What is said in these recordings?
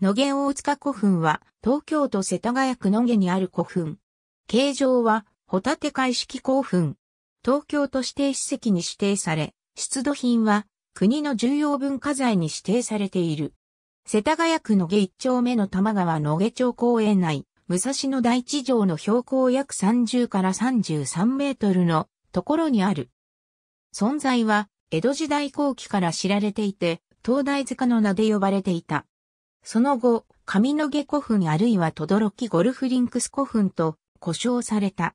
野毛大塚古墳は、東京都世田谷区野毛にある古墳。形状は、ホタテ海式古墳。東京都指定史跡に指定され、出土品は、国の重要文化財に指定されている。世田谷区野毛一丁目の玉川野毛町公園内、武蔵野大地城の標高約30から33メートルのところにある。存在は、江戸時代後期から知られていて、東大塚の名で呼ばれていた。その後、上野毛古墳あるいは轟ゴルフリンクス古墳と呼称された。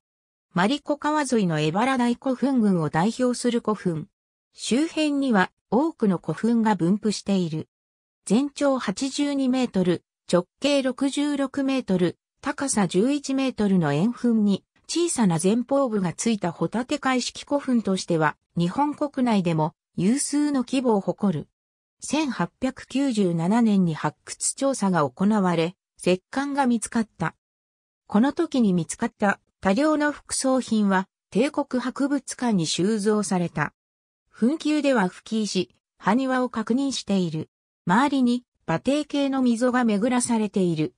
マリコ川沿いの荏原大古墳群を代表する古墳。周辺には多くの古墳が分布している。全長82メートル、直径66メートル、高さ11メートルの円墳に小さな前方部がついたホタテ海式古墳としては日本国内でも有数の規模を誇る。1897年に発掘調査が行われ、石棺が見つかった。この時に見つかった多量の副葬品は帝国博物館に収蔵された。墳丘では吹き石、埴輪を確認している。周りに馬蹄形の溝が巡らされている。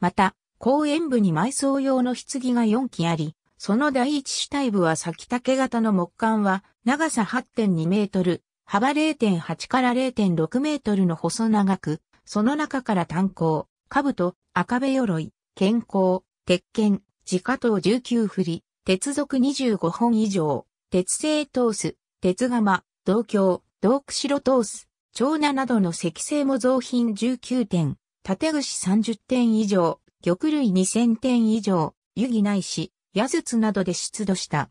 また、公園部に埋葬用の棺が4基あり、その第一主体部は先竹型の木管は長さ8.2メートル、幅0.8から0.6メートルの細長く、その中から炭鉱、兜、赤部鎧、健康、鉄拳、自家刀19振り、鉄属25本以上、鉄製トース、鉄釜、銅鏡、銅釧トース、長菜などの石製模造品19点、縦串30点以上、玉類2000点以上、湯木ないし、矢筒などで出土した。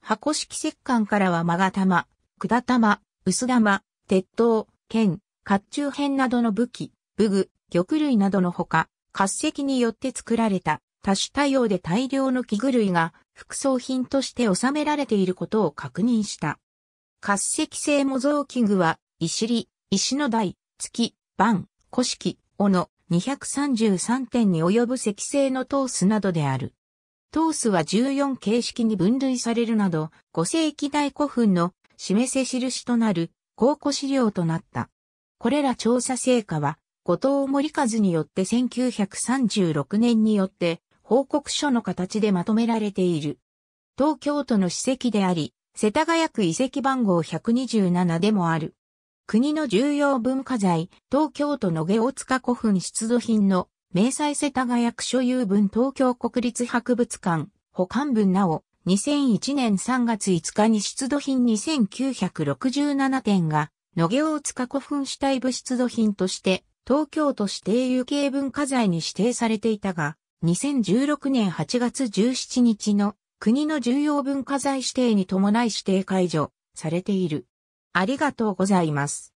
箱式石棺からは勾玉、管玉、薄玉、鉄刀、剣、甲冑編などの武器、武具、玉類などのほか、滑石によって作られた多種多様で大量の器具類が副装品として収められていることを確認した。滑石製模造器具は、石り、石の台、月、板、古式、斧、233点に及ぶ石製のトースなどである。トースは14形式に分類されるなど、5世紀大古墳の示せ印となる考古資料となった。これら調査成果は、後藤森和によって1936年によって報告書の形でまとめられている。東京都の史跡であり、世田谷区遺跡番号127でもある。国の重要文化財、東京都の下大塚古墳出土品の明細世田谷区所有分東京国立博物館、保管分なお、2001年3月5日に出土品2967点が、野毛大塚古墳主体部出土品として、東京都指定有形文化財に指定されていたが、2016年8月17日の国の重要文化財指定に伴い指定解除されている。ありがとうございます。